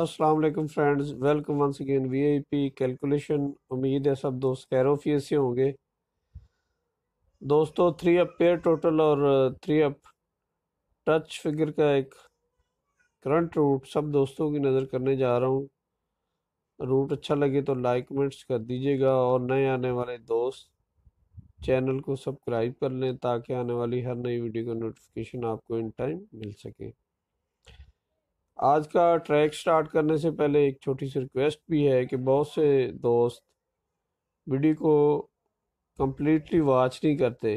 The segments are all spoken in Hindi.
अस्सलाम वालेकुम friends welcome once again VIP calculation उम्मीद है सब दोस्त खैरोफिए से होंगे दोस्तों थ्री अप पेयर टोटल और थ्री अप टच फिगर का एक करंट रूट सब दोस्तों की नज़र करने जा रहा हूँ रूट अच्छा लगे तो लाइक कमेंट्स कर दीजिएगा और नए आने वाले दोस्त चैनल को सब्सक्राइब कर लें ताकि आने वाली हर नई वीडियो का नोटिफिकेशन आपको इन टाइम मिल सके आज का ट्रैक स्टार्ट करने से पहले एक छोटी सी रिक्वेस्ट भी है कि बहुत से दोस्त वीडियो को कम्प्लीटली वॉच नहीं करते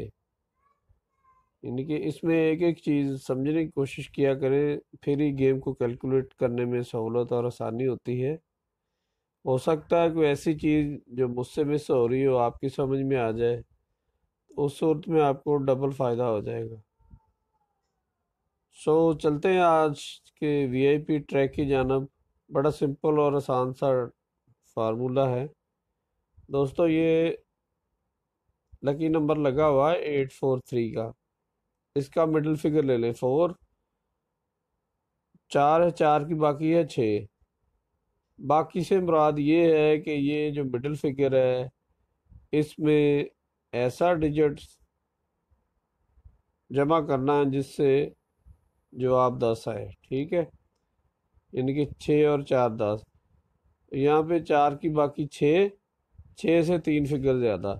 यानी कि इसमें एक एक चीज़ समझने की कोशिश किया करें फिर ही गेम को कैलकुलेट करने में सहूलत और आसानी होती है हो सकता है कोई ऐसी चीज़ जो मुझसे मिस हो रही हो आपकी समझ में आ जाए उस सूरत में आपको डबल फ़ायदा हो जाएगा सो so, चलते हैं आज के वीआईपी ट्रैक की जानब बड़ा सिंपल और आसान सा फार्मूला है दोस्तों ये लकी नंबर लगा हुआ है एट फोर थ्री का इसका मिडल फिगर ले लें फोर चार है चार की बाकी है छः बाकी से मुराद ये है कि ये जो मिडल फिगर है इसमें ऐसा डिजिट जमा करना है जिससे जवाब दस आए ठीक है यानी कि छः और चार दस यहाँ पे चार की बाकी छः छः से तीन फिगर ज़्यादा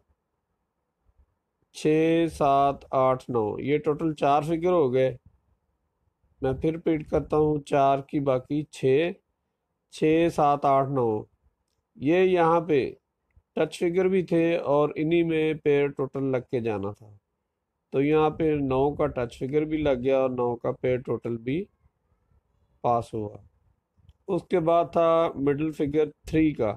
छः सात आठ नौ ये टोटल चार फिगर हो गए मैं फिर रिपीट करता हूँ चार की बाकी छः छः सात आठ नौ ये यहाँ पे टच फिगर भी थे और इन्हीं में पेड़ टोटल लग के जाना था तो यहाँ पे नौ का टच फिगर भी लग गया और नौ का पेयर टोटल भी पास हुआ उसके बाद था मिडल फिगर थ्री का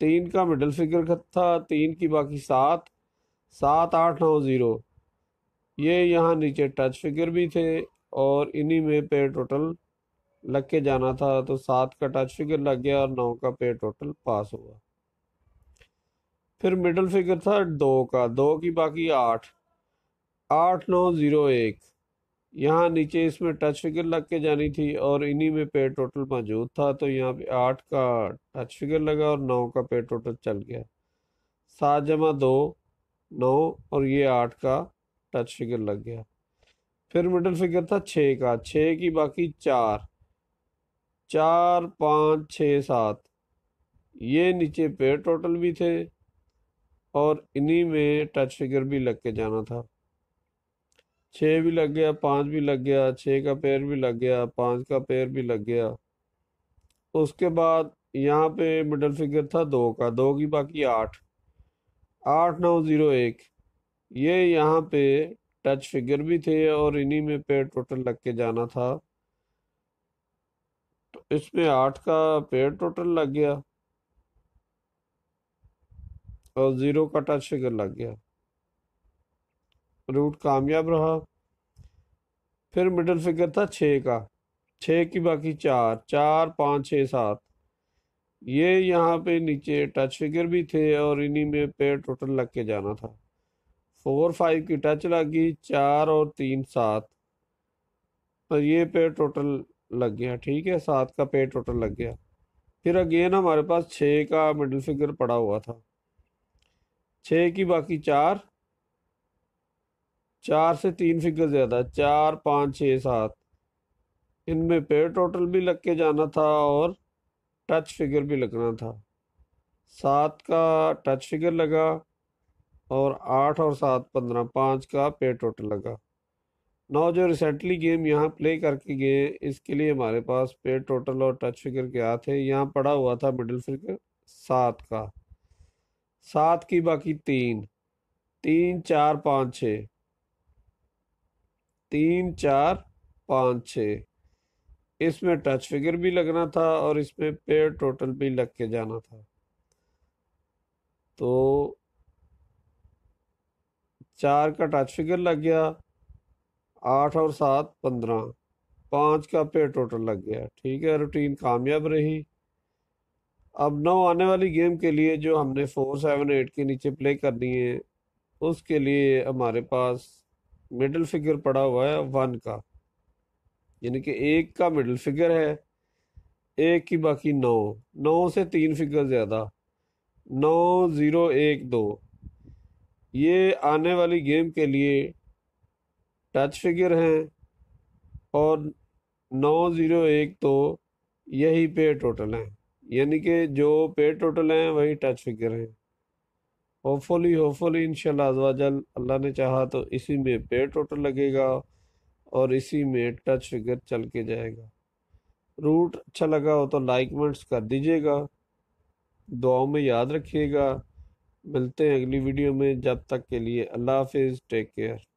तीन का मिडल फिगर था तीन की बाकी सात सात आठ नौ ज़ीरो ये यहाँ नीचे टच फिगर भी थे और इन्हीं में पेयर टोटल लग के जाना था तो सात का टच फिगर लग गया और नौ का पेयर टोटल पास हुआ फिर मिडल फिगर था दो का दो की बाकी आठ आठ नौ ज़ीरो एक यहाँ नीचे इसमें टच फिगर लग के जानी थी और इन्हीं में पे टोटल मौजूद था तो यहाँ पे आठ का टच फिगर लगा और नौ का पे टोटल चल गया सात जमा दो नौ और ये आठ का टच फिगर लग गया फिर मिडल फिगर था छः का छः की बाकी चार चार पाँच छः सात ये नीचे पे टोटल भी थे और इन्हीं में टच फिगर भी लग के जाना था छः भी लग गया पाँच भी लग गया छः का पैर भी लग गया पाँच का पैर भी लग गया उसके बाद यहाँ पे मिडल फिगर था दो का दो की बाकी आठ आठ नौ ज़ीरो एक ये यहाँ पे टच फिगर भी थे और इन्हीं में पेड़ टोटल लग के जाना था तो इसमें आठ का पेड़ टोटल लग गया और ज़ीरो का टच फिगर लग गया रूट कामयाब रहा फिर मिडल फिगर था छः का छः की बाकी चार चार पाँच छः सात ये यहाँ पे नीचे टच फिगर भी थे और इन्हीं में पे टोटल लग के जाना था फोर फाइव की टच लगी चार और तीन सात और ये पे टोटल लग गया ठीक है सात का पे टोटल लग गया फिर अगेन हमारे पास छः का मिडल फिगर पड़ा हुआ था छः की बाकी चार चार से तीन फिगर ज़्यादा चार पाँच छः सात इनमें पेड़ टोटल भी लग के जाना था और टच फिगर भी लगना था सात का टच फिगर लगा और आठ और सात पंद्रह पाँच का पेड़ टोटल लगा नौ जो रिसेंटली गेम यहाँ प्ले करके गए इसके लिए हमारे पास पेड टोटल और टच फिगर क्या थे यहाँ पड़ा हुआ था मिडिल फिगर सात का सात की बाकी तीन तीन चार पाँच छ तीन चार पाँच छ इसमें टच फिगर भी लगना था और इसमें पेड़ टोटल भी लग के जाना था तो चार का टच फिगर लग गया आठ और सात पंद्रह पाँच का पेड़ टोटल लग गया ठीक है रूटीन कामयाब रही अब नौ आने वाली गेम के लिए जो हमने फोर सेवन एट के नीचे प्ले करनी है उसके लिए हमारे पास मिडल फिगर पड़ा हुआ है वन का यानी कि एक का मिडल फिगर है एक की बाकी नौ नौ से तीन फिगर ज़्यादा नौ ज़ीरो एक दो ये आने वाली गेम के लिए टच फिगर हैं और नौ ज़ीरो एक तो यही पे टोटल हैं यानी कि जो पेड टोटल हैं वही टच फिगर हैं होपफुली होपफुली इन जल अल्लाह ने चाहा तो इसी में पेड टोटल लगेगा और इसी में टच फिगर चल के जाएगा रूट अच्छा लगा हो तो लाइक कर दीजिएगा दुआओं में याद रखिएगा मिलते हैं अगली वीडियो में जब तक के लिए अल्लाह हाफिज़ टेक केयर